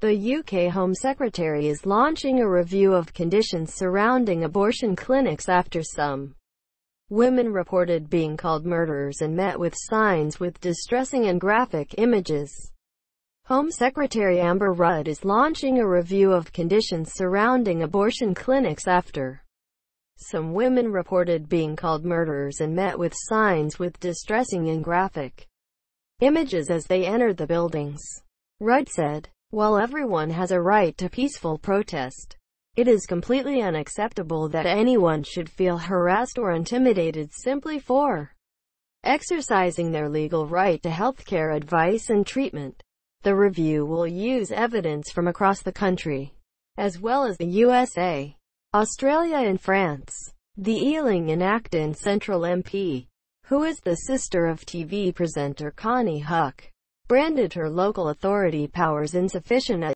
The UK Home Secretary is launching a review of conditions surrounding abortion clinics after some women reported being called murderers and met with signs with distressing and graphic images. Home Secretary Amber Rudd is launching a review of conditions surrounding abortion clinics after some women reported being called murderers and met with signs with distressing and graphic images as they entered the buildings. Rudd said, while everyone has a right to peaceful protest, it is completely unacceptable that anyone should feel harassed or intimidated simply for exercising their legal right to healthcare advice and treatment. The review will use evidence from across the country, as well as the USA, Australia and France. The Ealing and Acton Central MP, who is the sister of TV presenter Connie Huck, branded her local authority powers insufficient